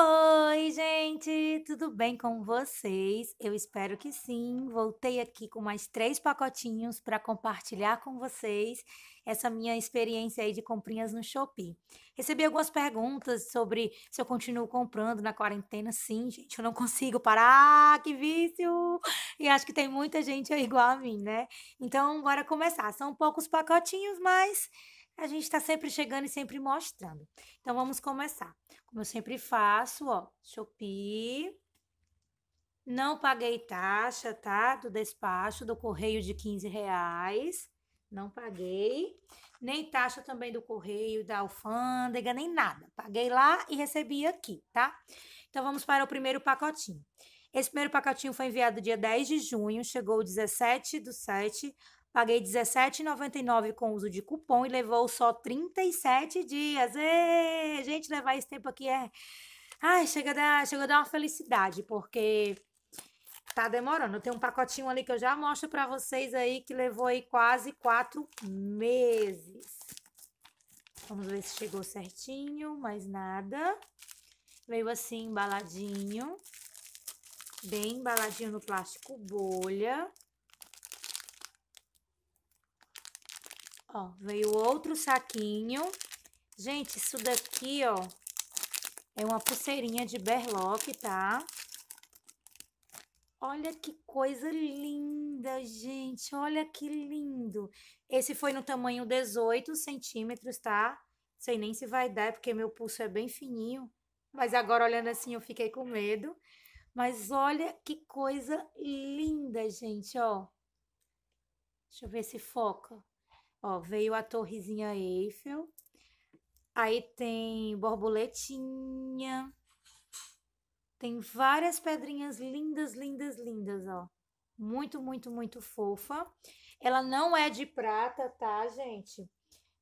Oi, gente, tudo bem com vocês? Eu espero que sim. Voltei aqui com mais três pacotinhos para compartilhar com vocês essa minha experiência aí de comprinhas no Shopee. Recebi algumas perguntas sobre se eu continuo comprando na quarentena. Sim, gente, eu não consigo parar, que vício! E acho que tem muita gente igual a mim, né? Então, bora começar. São poucos pacotinhos, mas a gente está sempre chegando e sempre mostrando. Então, vamos começar. Como eu sempre faço, ó, Shopee. Não paguei taxa, tá? Do despacho, do correio de 15 reais. Não paguei. Nem taxa também do correio, da alfândega, nem nada. Paguei lá e recebi aqui, tá? Então vamos para o primeiro pacotinho. Esse primeiro pacotinho foi enviado dia 10 de junho, chegou 17 do 7 Paguei R$17,99 com uso de cupom e levou só 37 dias. gente, levar esse tempo aqui é. Ai, chega a, dar, chega a dar uma felicidade, porque tá demorando. Tem um pacotinho ali que eu já mostro para vocês aí, que levou aí quase quatro meses. Vamos ver se chegou certinho, mais nada. Veio assim, embaladinho. Bem embaladinho no plástico bolha. Ó, veio outro saquinho. Gente, isso daqui, ó, é uma pulseirinha de berlock, tá? Olha que coisa linda, gente. Olha que lindo. Esse foi no tamanho 18 centímetros, tá? Sei nem se vai dar, porque meu pulso é bem fininho. Mas agora, olhando assim, eu fiquei com medo. Mas olha que coisa linda, gente, ó. Deixa eu ver se foca. Ó, veio a torrezinha Eiffel. Aí tem borboletinha. Tem várias pedrinhas lindas, lindas, lindas, ó. Muito, muito, muito fofa. Ela não é de prata, tá, gente?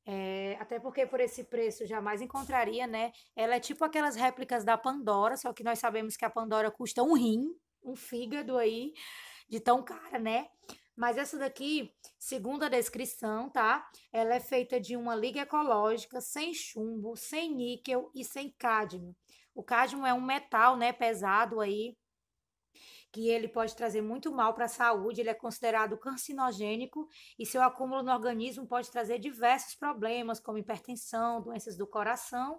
É, até porque por esse preço jamais encontraria, né? Ela é tipo aquelas réplicas da Pandora, só que nós sabemos que a Pandora custa um rim, um fígado aí, de tão cara, né? Mas essa daqui, segundo a descrição, tá? Ela é feita de uma liga ecológica sem chumbo, sem níquel e sem cádmio. O cádmio é um metal, né, pesado aí, que ele pode trazer muito mal para a saúde, ele é considerado carcinogênico e seu acúmulo no organismo pode trazer diversos problemas, como hipertensão, doenças do coração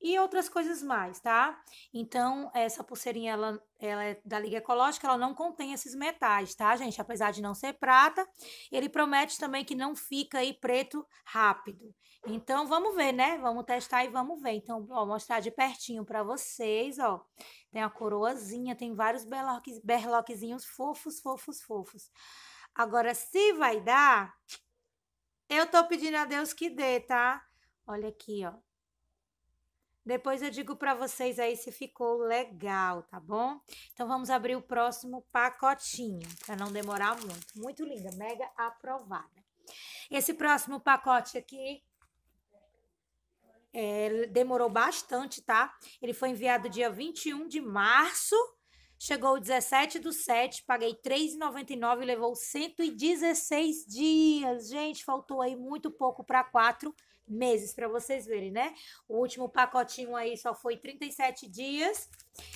e outras coisas mais, tá? Então, essa pulseirinha, ela, ela é da Liga Ecológica, ela não contém esses metais, tá, gente? Apesar de não ser prata, ele promete também que não fica aí preto rápido. Então, vamos ver, né? Vamos testar e vamos ver. Então, vou mostrar de pertinho para vocês, ó. Tem a coroazinha, tem vários berloques, berloquezinhos fofos, fofos, fofos. Agora, se vai dar, eu tô pedindo a Deus que dê, tá? Olha aqui, ó. Depois eu digo para vocês aí se ficou legal, tá bom? Então vamos abrir o próximo pacotinho, para não demorar muito. Muito linda, mega aprovada. Esse próximo pacote aqui é, demorou bastante, tá? Ele foi enviado dia 21 de março, chegou 17 do 7, paguei R$3,99 e levou 116 dias. Gente, faltou aí muito pouco para 4 meses, para vocês verem, né? O último pacotinho aí só foi 37 dias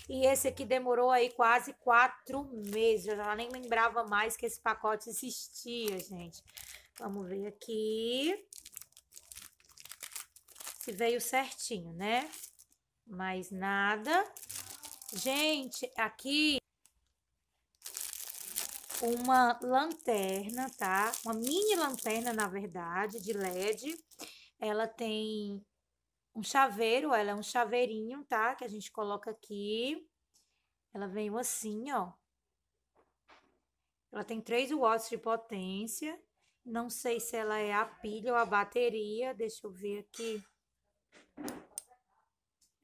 e esse aqui demorou aí quase quatro meses. Eu já nem lembrava mais que esse pacote existia, gente. Vamos ver aqui se veio certinho, né? Mais nada. Gente, aqui uma lanterna, tá? Uma mini lanterna, na verdade, de LED. Ela tem um chaveiro, ela é um chaveirinho, tá? Que a gente coloca aqui. Ela veio assim, ó. Ela tem 3 watts de potência. Não sei se ela é a pilha ou a bateria. Deixa eu ver aqui.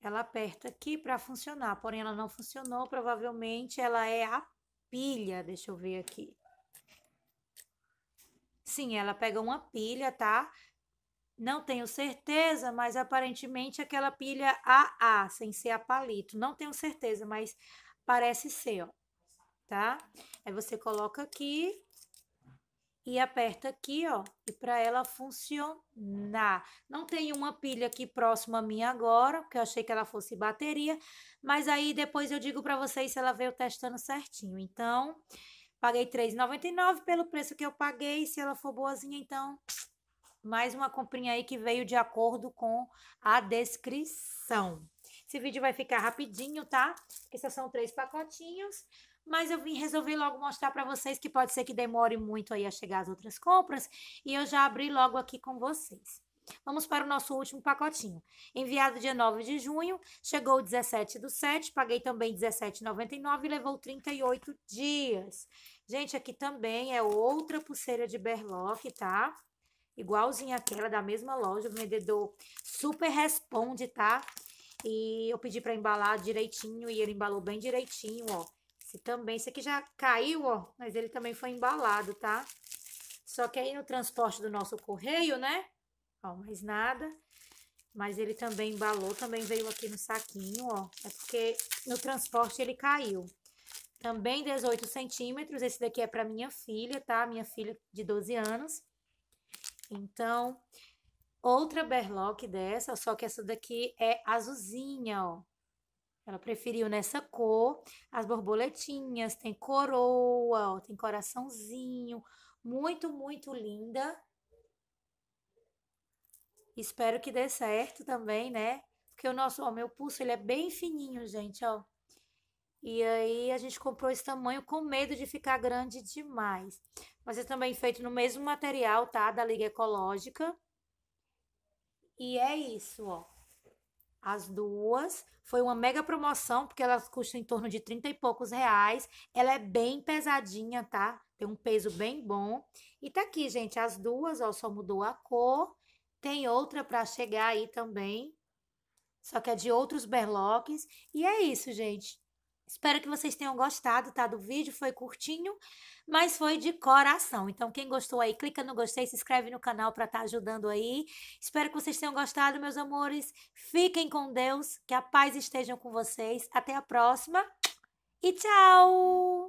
Ela aperta aqui para funcionar, porém ela não funcionou. Provavelmente ela é a pilha. Deixa eu ver aqui. Sim, ela pega uma pilha, tá? Não tenho certeza, mas aparentemente aquela pilha AA, sem ser a palito. Não tenho certeza, mas parece ser, ó. Tá? Aí você coloca aqui e aperta aqui, ó, e para ela funcionar. Não tem uma pilha aqui próxima a mim agora, porque eu achei que ela fosse bateria, mas aí depois eu digo para vocês se ela veio testando certinho. Então, paguei R$3,99 pelo preço que eu paguei, se ela for boazinha, então mais uma comprinha aí que veio de acordo com a descrição. Esse vídeo vai ficar rapidinho, tá? Porque só são três pacotinhos. Mas eu vim resolver logo mostrar para vocês que pode ser que demore muito aí a chegar as outras compras. E eu já abri logo aqui com vocês. Vamos para o nosso último pacotinho. Enviado dia 9 de junho, chegou 17 do 7, paguei também R$17,99 e levou 38 dias. Gente, aqui também é outra pulseira de berlock, tá? igualzinha aquela da mesma loja. O vendedor super responde, tá? E eu pedi para embalar direitinho e ele embalou bem direitinho, ó. Esse também, esse aqui já caiu, ó, mas ele também foi embalado, tá? Só que aí no transporte do nosso correio, né? Ó, mais nada. Mas ele também embalou, também veio aqui no saquinho, ó. É porque no transporte ele caiu. Também 18 centímetros. Esse daqui é para minha filha, tá? Minha filha de 12 anos. Então, outra berloque dessa, só que essa daqui é azulzinha, ó. Ela preferiu nessa cor as borboletinhas, tem coroa, ó, tem coraçãozinho, muito, muito linda. Espero que dê certo também, né? Porque o nosso, ó, meu pulso, ele é bem fininho, gente, ó. E aí a gente comprou esse tamanho com medo de ficar grande demais. Mas é também feito no mesmo material, tá? Da Liga Ecológica. E é isso, ó. As duas. Foi uma mega promoção, porque elas custam em torno de 30 e poucos reais. Ela é bem pesadinha, tá? Tem um peso bem bom. E tá aqui, gente, as duas, ó, só mudou a cor. Tem outra para chegar aí também. Só que é de outros berloques. E é isso, gente. Espero que vocês tenham gostado, tá? Do vídeo foi curtinho, mas foi de coração. Então, quem gostou aí, clica no gostei, se inscreve no canal para estar tá ajudando aí. Espero que vocês tenham gostado, meus amores. Fiquem com Deus, que a paz esteja com vocês. Até a próxima e tchau!